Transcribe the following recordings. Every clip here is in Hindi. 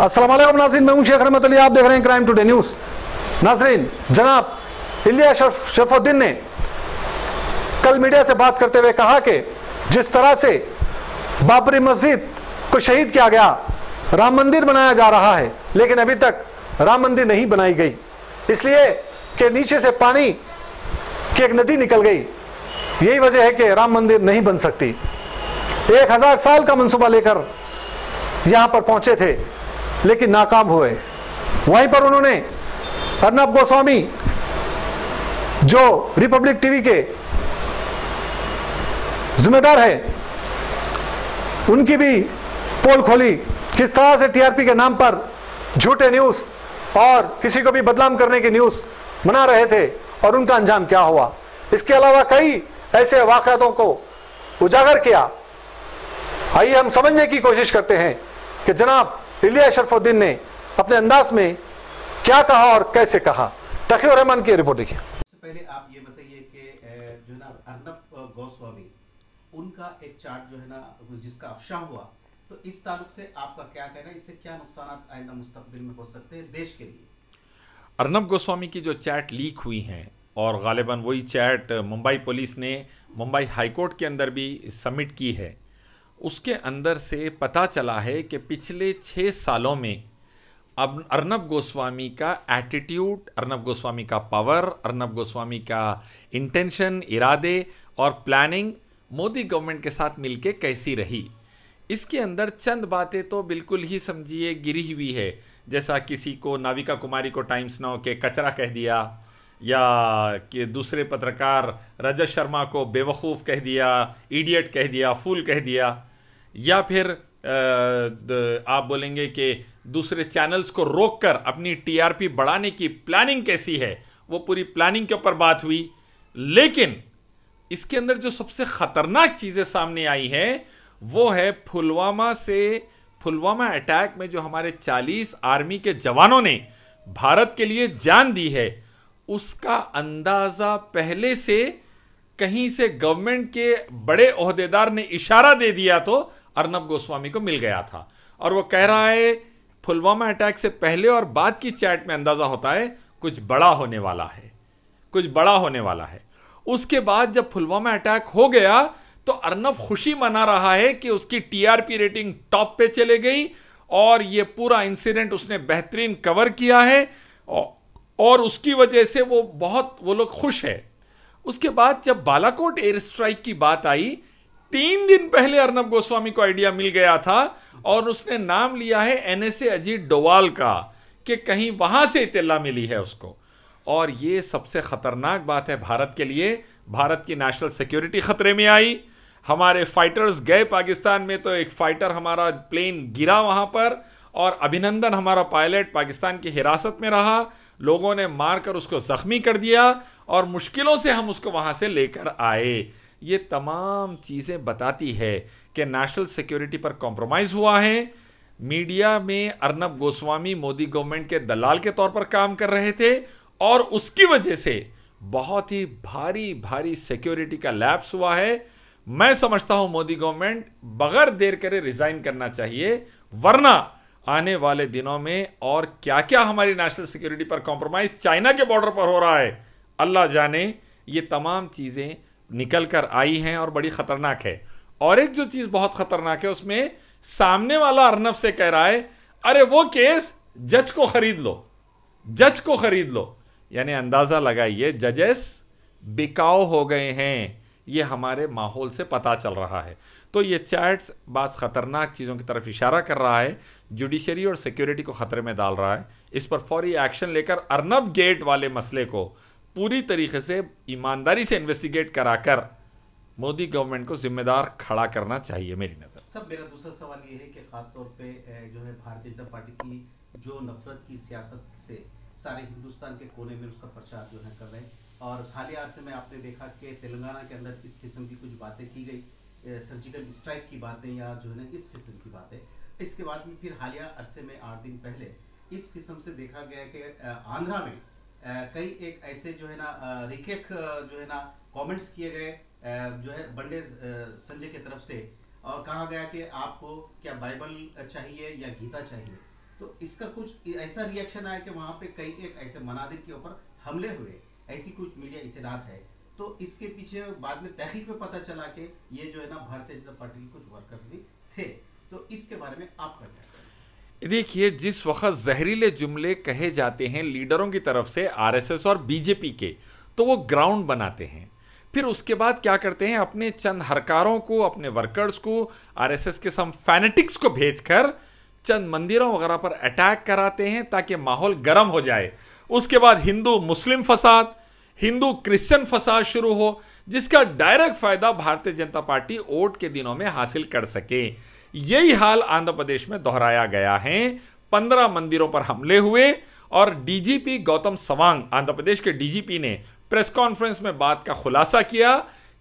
असल नाजरीन मैं शेख रहमत आप देख रहे हैं क्राइम टुडे न्यूज़ नाजरीन जनाब इलिया शफ ने कल मीडिया से बात करते हुए कहा कि जिस तरह से बाबरी मस्जिद को शहीद किया गया राम मंदिर बनाया जा रहा है लेकिन अभी तक राम मंदिर नहीं बनाई गई इसलिए कि नीचे से पानी की एक नदी निकल गई यही वजह है कि राम मंदिर नहीं बन सकती एक हजार साल का मनसूबा लेकर यहां पर पहुंचे थे लेकिन नाकाम हुए वहीं पर उन्होंने अर्नब गोस्वामी जो रिपब्लिक टीवी के जिम्मेदार है उनकी भी पोल खोली किस तरह से टीआरपी के नाम पर झूठे न्यूज़ और किसी को भी बदनाम करने की न्यूज़ बना रहे थे और उनका अंजाम क्या हुआ इसके अलावा कई ऐसे वाकतों को उजागर किया आइए हम समझने की कोशिश करते हैं कि जनाब इलिया अशरफुद्दीन ने अपने अंदाज में क्या कहा और कैसे कहा तखीर रहमान की रिपोर्ट देखिए पहले आप ये बताइए कि अर्नब गोस्वामी उनका एक चार्ट जो है ना जिसका अफशा हुआ तो इस से आपका क्या कहना है इससे क्या नुकसान आइंदा मुस्तबिल में हो सकते हैं देश के लिए अर्नब गोस्वामी की जो चैट लीक हुई हैं और गालिबा वही चैट मुंबई पुलिस ने मुंबई हाईकोर्ट के अंदर भी सबमिट की है उसके अंदर से पता चला है कि पिछले छः सालों में अब अर्नब गोस्वामी का एटीट्यूड अर्नब गोस्वामी का पावर अर्नब गोस्वामी का इंटेंशन इरादे और प्लानिंग मोदी गवर्नमेंट के साथ मिलके कैसी रही इसके अंदर चंद बातें तो बिल्कुल ही समझिए गिरी हुई है जैसा किसी को नाविका कुमारी को टाइम्स नाव के कचरा कह दिया या कि दूसरे पत्रकार रजत शर्मा को बेवकूफ़ कह दिया इडियट कह दिया फूल कह दिया या फिर आप बोलेंगे कि दूसरे चैनल्स को रोककर अपनी टीआरपी बढ़ाने की प्लानिंग कैसी है वो पूरी प्लानिंग के ऊपर बात हुई लेकिन इसके अंदर जो सबसे ख़तरनाक चीज़ें सामने आई हैं वो है पुलवामा से पुलवामा अटैक में जो हमारे 40 आर्मी के जवानों ने भारत के लिए जान दी है उसका अंदाज़ा पहले से कहीं से गवर्नमेंट के बड़े अहदेदार ने इशारा दे दिया तो अर्नब गोस्वामी को मिल गया था और वो कह रहा है पुलवामा अटैक से पहले और बाद की चैट में अंदाज़ा होता है कुछ बड़ा होने वाला है कुछ बड़ा होने वाला है उसके बाद जब पुलवामा अटैक हो गया तो अर्नब खुशी मना रहा है कि उसकी टीआरपी रेटिंग टॉप पे चले गई और ये पूरा इंसिडेंट उसने बेहतरीन कवर किया है और और उसकी वजह से वो बहुत वो लोग खुश हैं उसके बाद जब बालाकोट एयर स्ट्राइक की बात आई तीन दिन पहले अर्नब गोस्वामी को आइडिया मिल गया था और उसने नाम लिया है एनएसए अजीत डोवाल का कि कहीं वहां से इतला मिली है उसको और ये सबसे खतरनाक बात है भारत के लिए भारत की नेशनल सिक्योरिटी खतरे में आई हमारे फाइटर्स गए पाकिस्तान में तो एक फाइटर हमारा प्लेन गिरा वहां पर और अभिनंदन हमारा पायलट पाकिस्तान की हिरासत में रहा लोगों ने मारकर उसको ज़ख्मी कर दिया और मुश्किलों से हम उसको वहाँ से लेकर आए ये तमाम चीज़ें बताती है कि नेशनल सिक्योरिटी पर कॉम्प्रोमाइज़ हुआ है मीडिया में अर्नब गोस्वामी मोदी गवर्नमेंट के दलाल के तौर पर काम कर रहे थे और उसकी वजह से बहुत ही भारी भारी सिक्योरिटी का लैप्स हुआ है मैं समझता हूं मोदी गवर्नमेंट बगैर देर करे रिजाइन करना चाहिए वरना आने वाले दिनों में और क्या क्या हमारी नेशनल सिक्योरिटी पर कॉम्प्रोमाइज चाइना के बॉर्डर पर हो रहा है अल्लाह जाने ये तमाम चीज़ें निकल कर आई हैं और बड़ी ख़तरनाक है और एक जो चीज़ बहुत ख़तरनाक है उसमें सामने वाला अर्नब से कह रहा है अरे वो केस जज को खरीद लो जज को खरीद लो यानी अंदाज़ा लगाइए जजेस बिकाऊ हो गए हैं ये हमारे माहौल से पता चल रहा है तो ये चैट्स बात ख़तरनाक चीज़ों की तरफ इशारा कर रहा है जुडिशरी और सिक्योरिटी को ख़तरे में डाल रहा है इस पर फौरी एक्शन लेकर अर्नब गेट वाले मसले को पूरी तरीके से ईमानदारी से इन्वेस्टिगेट कराकर मोदी गवर्नमेंट को जिम्मेदार खड़ा करना चाहिए मेरी नज़र सब मेरा दूसरा सवाल ये है कि खासतौर पर जो है भारतीय जनता पार्टी की जो नफरत की सियासत से सारे हिंदुस्तान के कोने में उसका प्रचार जो है कर रहे हैं और हालिया अरसे में आपने देखा कि तेलंगाना के अंदर इस किस्म की कुछ बातें की गई सर्जिकल स्ट्राइक की बातें या जो है ना इस किस्म की बातें इसके बाद में फिर हालिया अरसे में आठ दिन पहले इस किस्म से देखा गया कि आंध्रा में कई एक ऐसे जो है ना रिकेख जो है ना कमेंट्स किए गए जो है बंडे संजय की तरफ से और कहा गया कि आपको क्या बाइबल चाहिए या गीता चाहिए तो इसका कुछ ऐसा रिएक्शन आया कि वहां पे कई एक ऐसे मनादिर के ऊपर हमले हुए ऐसी कुछ मीडिया इतना है तो इसके पीछे बाद में तहकीक में पता चला कि ये जो है ना भारतीय जनता पार्टी के कुछ वर्कर्स भी थे तो इसके बारे में आप क्या कहते देखिए जिस वक्त जहरीले जुमले कहे जाते हैं लीडरों की तरफ से आरएसएस और बीजेपी के तो वो ग्राउंड बनाते हैं फिर उसके बाद क्या करते हैं अपने चंद हरकारों को अपने वर्कर्स को आरएसएस के सम फैनेटिक्स को भेजकर कर चंद मंदिरों वगैरह पर अटैक कराते हैं ताकि माहौल गर्म हो जाए उसके बाद हिंदू मुस्लिम फसाद हिंदू क्रिश्चियन फसाद शुरू हो जिसका डायरेक्ट फायदा भारतीय जनता पार्टी वोट के दिनों में हासिल कर सके यही हाल आंध्र प्रदेश में दोहराया गया है पंद्रह मंदिरों पर हमले हुए और डीजीपी गौतम सवांग आंध्र प्रदेश के डीजीपी ने प्रेस कॉन्फ्रेंस में बात का खुलासा किया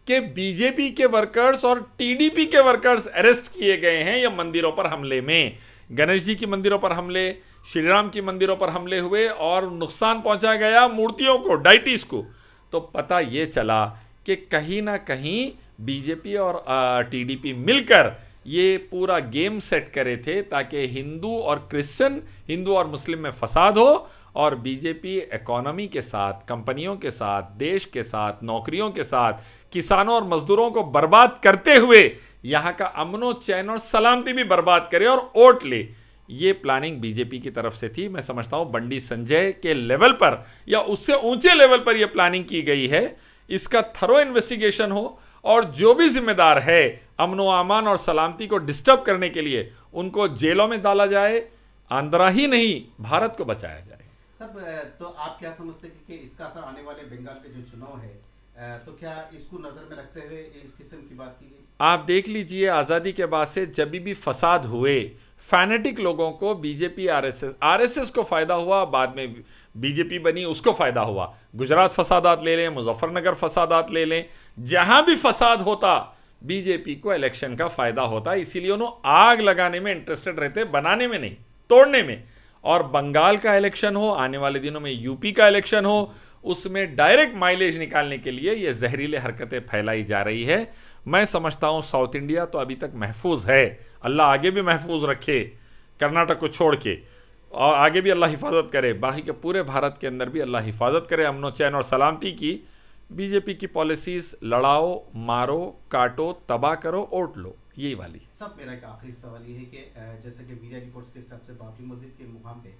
कि बीजेपी के वर्कर्स और टीडीपी के वर्कर्स अरेस्ट किए गए हैं यह मंदिरों पर हमले में गणेश जी के मंदिरों पर हमले श्री राम के मंदिरों पर हमले हुए और नुकसान पहुंचाया गया मूर्तियों को डाइटिस को तो पता ये चला कि कहीं ना कहीं बीजेपी और टीडीपी मिलकर ये पूरा गेम सेट करे थे ताकि हिंदू और क्रिश्चियन हिंदू और मुस्लिम में फसाद हो और बीजेपी इकोनॉमी के साथ कंपनियों के साथ देश के साथ नौकरियों के साथ किसानों और मजदूरों को बर्बाद करते हुए यहाँ का अमनो चैन और सलामती भी बर्बाद करे और वोट ले ये प्लानिंग बीजेपी की तरफ से थी मैं समझता हूँ बंडी संजय के लेवल पर या उससे ऊंचे लेवल पर यह प्लानिंग की गई है इसका थरो इन्वेस्टिगेशन हो और जो भी जिम्मेदार है अमनो अमान और सलामती को डिस्टर्ब करने के लिए उनको जेलों में डाला जाए आंध्रा ही नहीं भारत को बचाया जाए सब तो आप क्या समझते हैं कि इसका असर आने वाले बंगाल के जो चुनाव है तो क्या इसको नजर में रखते हुए इस किस्म की बात की गई आप देख लीजिए आज़ादी के बाद से जब भी फसाद हुए फैनेटिक लोगों को बीजेपी आरएसएस आरएसएस को फ़ायदा हुआ बाद में बीजेपी बनी उसको फ़ायदा हुआ गुजरात फसादात ले लें मुजफ्फरनगर फसादात ले लें जहां भी फसाद होता बीजेपी को इलेक्शन का फ़ायदा होता इसीलिए उन्होंने आग लगाने में इंटरेस्टेड रहते बनाने में नहीं तोड़ने में और बंगाल का इलेक्शन हो आने वाले दिनों में यूपी का इलेक्शन हो उसमें डायरेक्ट माइलेज निकालने के लिए ये जहरीले हरकतें फैलाई जा रही है मैं समझता हूँ साउथ इंडिया तो अभी तक महफूज है अल्लाह आगे भी महफूज रखे कर्नाटक को छोड़ के और आगे भी अल्लाह हिफाजत करे बाकी के पूरे भारत के अंदर भी अल्लाह हिफाजत करे अमनो चैन और सलामती की बीजेपी की पॉलिसीज लड़ाओ मारो काटो तबाह करो ओट लो यही वाली सब मेरा एक आखिरी सवाल ये है कि जैसे कि मीडिया रिपोर्ट्स के हिसाब से बाबरी मस्जिद के मुकाम पे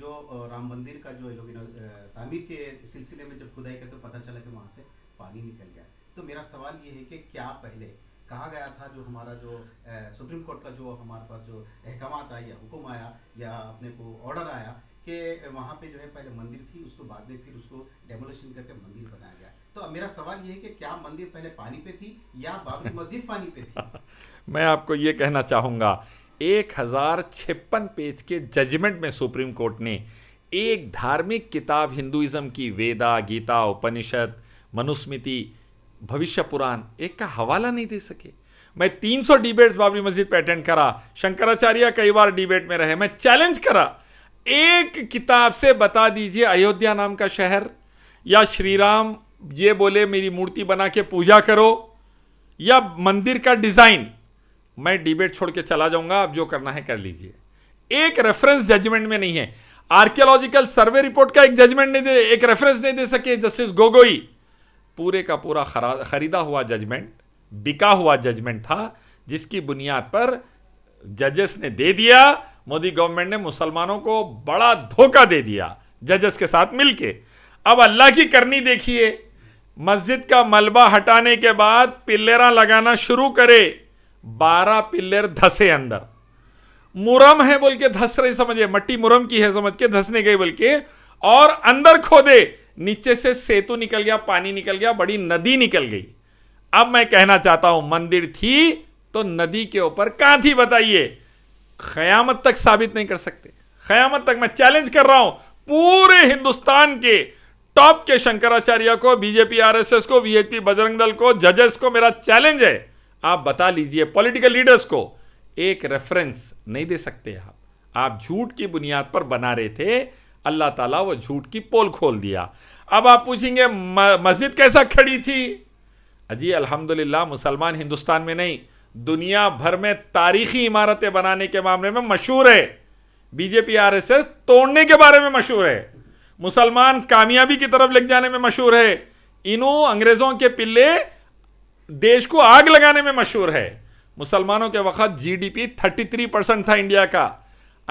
जो राम मंदिर का जो लोग तामीर के सिलसिले में जब खुदाई करते पता चला कि वहाँ से पानी निकल गया तो मेरा सवाल ये है कि क्या पहले कहा गया था जो हमारा जो सुप्रीम कोर्ट का जो हमारे पास जो अहकाम आया या हुक्म आया या अपने को ऑर्डर आया कि वहाँ पे जो है पहले मंदिर थी उसको बाद में फिर उसको डेमोलेशन करके मंदिर बनाया गया तो अब मेरा सवाल ये है कि क्या मंदिर पहले पानी पे थी या बाबरी मस्जिद पानी पे थी मैं आपको ये कहना चाहूँगा एक हजार छप्पन पेज के जजमेंट में सुप्रीम कोर्ट ने एक धार्मिक किताब हिंदुइज्म की वेदा गीता उपनिषद मनुस्मृति भविष्य पुराण एक का हवाला नहीं दे सके मैं 300 डिबेट्स बाबरी मस्जिद पर अटेंड करा शंकराचार्य कई बार डिबेट में रहे मैं चैलेंज करा एक किताब से बता दीजिए अयोध्या नाम का शहर या श्री राम ये बोले मेरी मूर्ति बना के पूजा करो या मंदिर का डिजाइन मैं डिबेट छोड़ के चला जाऊंगा आप जो करना है कर लीजिए एक रेफरेंस जजमेंट में नहीं है आर्कियोलॉजिकल सर्वे रिपोर्ट का एक जजमेंट नहीं दे एक रेफरेंस नहीं दे सके जस्टिस गोगोई पूरे का पूरा खरीदा हुआ जजमेंट बिका हुआ जजमेंट था जिसकी बुनियाद पर जजेस ने दे दिया मोदी गवर्नमेंट ने मुसलमानों को बड़ा धोखा दे दिया जजेस के साथ मिलके अब अल्लाह की करनी देखिए मस्जिद का मलबा हटाने के बाद पिल्लेरा लगाना शुरू करे बारह पिल्लर धसे अंदर मुरम है बोल के धस रही समझे मट्टी मुरम की है समझ के धसने गए बोल के और अंदर खोदे नीचे से सेतु निकल गया पानी निकल गया बड़ी नदी निकल गई अब मैं कहना चाहता हूं मंदिर थी तो नदी के ऊपर कहां थी बताइए खयामत तक साबित नहीं कर सकते खयामत तक मैं चैलेंज कर रहा हूं पूरे हिंदुस्तान के टॉप के शंकराचार्य को बीजेपी आरएसएस को वीएचपी बजरंग दल को जजेस को मेरा चैलेंज है आप बता लीजिए पॉलिटिकल लीडर्स को एक रेफरेंस नहीं दे सकते आप आप झूठ की बुनियाद पर बना रहे थे अल्लाह ताला वो झूठ की पोल खोल दिया अब आप पूछेंगे मस्जिद कैसा खड़ी थी अजी अल्हम्दुलिल्लाह मुसलमान हिंदुस्तान में नहीं दुनिया भर में तारीखी इमारतें बनाने के मामले में मशहूर है बीजेपी आर एस एस तोड़ने के बारे में मशहूर है मुसलमान कामयाबी की तरफ लग जाने में मशहूर है इनू अंग्रेजों के पिल्ले देश को आग लगाने में मशहूर है मुसलमानों के वक्त जीडीपी 33 परसेंट था इंडिया का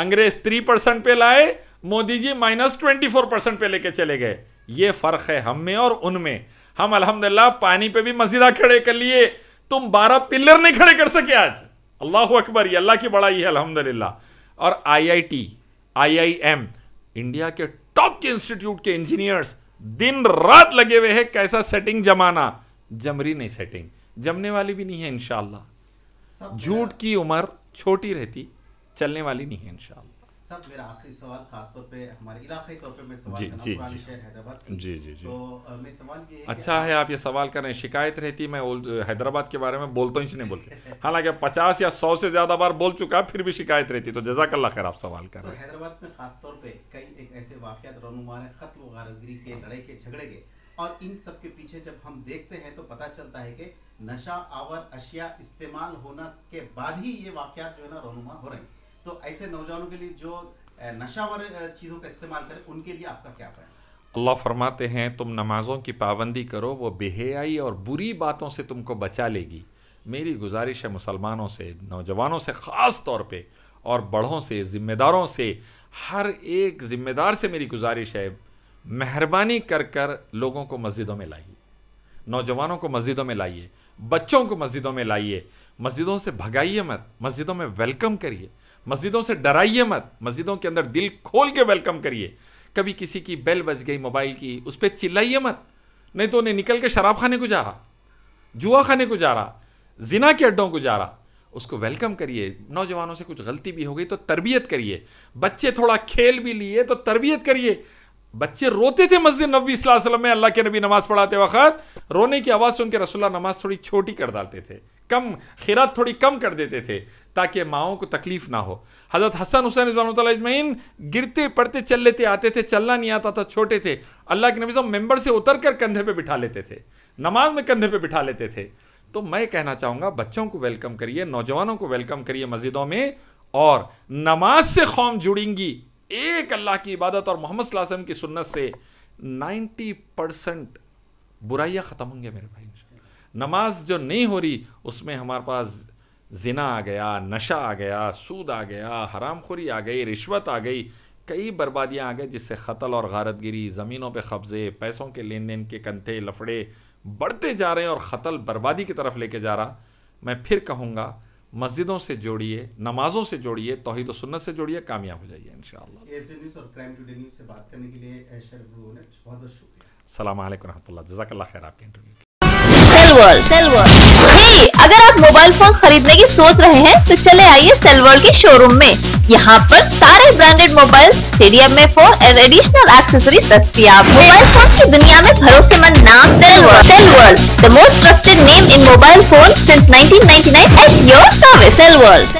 अंग्रेज 3 परसेंट पे लाए Modi ji minus twenty four percent पे लेके चले गए ये फर्क है हम में और उनमें हम अल्हम्दुलिल्लाह पानी पे भी मस्जिदा खड़े कर लिए तुम बारह पिलर नहीं खड़े कर सके आज अल्लाह अकबर ये अल्लाह की बड़ाई है अल्हम्दुलिल्लाह और आईआईटी आईआईएम इंडिया के टॉप के इंस्टीट्यूट के इंजीनियर्स दिन रात लगे हुए हैं कैसा सेटिंग जमाना जमरी नहीं सेटिंग जमने वाली भी नहीं है इनशाला झूठ की उम्र छोटी रहती चलने वाली नहीं है इनशाला साहब मेरा आखिरी सवाल खासतौर पे हमारे इलाके तौर पे मैं सवाल जी जी जी हैदराबाद जी जी जी तो मैं सवाल ये है अच्छा है आप ये सवाल करें शिकायत रहती मैं हैदराबाद के बारे में बोलता ही नहीं बोल के हालांकि पचास या सौ से ज़्यादा बार बोल चुका फिर भी शिकायत रहती तो जजाक अल्लाह खैर आप सवाल कर तो रहे हैं हैदराबाद में खासतौर पर कई एक ऐसे वाकत रनुमान खत्म वारदगी के लड़ाई के झगड़े के और इन सब के पीछे जब हम देखते हैं तो पता चलता है कि नशा आवर अशिया इस्तेमाल होना के बाद ही ये वाक़ात जो है ना रनुमा हो रहे हैं तो ऐसे नौजवानों के लिए जो नशावर चीज़ों का इस्तेमाल करें उनके लिए आपका क्या पाया अल्लाह फरमाते हैं तुम नमाज़ों की पाबंदी करो वो बेहयाई और बुरी बातों से तुमको बचा लेगी मेरी गुजारिश है मुसलमानों से नौजवानों से ख़ास तौर पे और बड़ों से ज़िम्मेदारों से हर एक ज़िम्मेदार से मेरी गुजारिश है मेहरबानी कर कर लोगों को मस्जिदों में लाइए नौजवानों को मस्जिदों में लाइए बच्चों को मस्जिदों में लाइए मस्जिदों से भगाइए मत मस्जिदों में वेलकम करिए मस्जिदों से डराइए मत मस्जिदों के अंदर दिल खोल के वेलकम करिए कभी किसी की बेल बज गई मोबाइल की उस पर चिल्लाइए मत नहीं तो उन्हें निकल के शराब खाने को जा रहा जुआ खाने को जा रहा जिना के अड्डों को जा रहा उसको वेलकम करिए नौजवानों से कुछ गलती भी हो गई तो तरबियत करिए बच्चे थोड़ा खेल भी लिए तो तरबियत करिए बच्चे रोते थे मस्जिद नबी वसल्लम में अल्लाह के नबी नमाज पढ़ाते वक्त रोने की आवाज़ सुन के रसुल्ला नमाज थोड़ी छोटी कर डालते थे कम खिरात थोड़ी कम कर देते थे ताकि माओं को तकलीफ ना हो हज़रत हसन हुसैन इसमाइन गिरते पड़ते चल लेते आते थे चलना नहीं आता था छोटे थे अल्लाह के नबी साहब मेंबर से उतर कर कंधे पे बिठा लेते थे नमाज में कंधे पे बिठा लेते थे तो मैं कहना चाहूँगा बच्चों को वेलकम करिए नौजवानों को वेलकम करिए मस्जिदों में और नमाज से कौम जुड़ेंगी एक अल्लाह की इबादत और मोहम्मद वसम की सुन्नत से नाइन्टी परसेंट बुराइयाँ ख़त्म होंगे मेरे भाई नमाज जो नहीं हो रही उसमें हमारे पास जिना आ गया नशा आ गया सूद आ गया हरामखोरी आ गई रिश्वत आ गई कई बर्बादियाँ आ गई जिससे ख़तल और गारतगिरी ज़मीनों पर कब्ज़े पैसों के लेन देन के कंधे लफड़े बढ़ते जा रहे हैं और ख़तल बर्बादी की तरफ लेके जा रहा मैं फिर कहूँगा मस्जिदों से जोड़िए नमाजों से जोड़िए तोहद सुन्नत से जोड़िए कामयाब हो जाइए इन शहर सलाम वरहमल जजाक खैर आपके इंटरव्यू हे hey, अगर आप मोबाइल फोन खरीदने की सोच रहे हैं तो चले आइए सेलवर्ल्ड के शोरूम में यहाँ पर सारे ब्रांडेड मोबाइल सीडीएम में फोन एंड एडिशनल एक्सेसरी दस्तियाब मोबाइल फोन की दुनिया में भरोसेमंद नाम Cell World Cell World the most trusted name in mobile phone since 1999 at your service सेलवर्ल्ड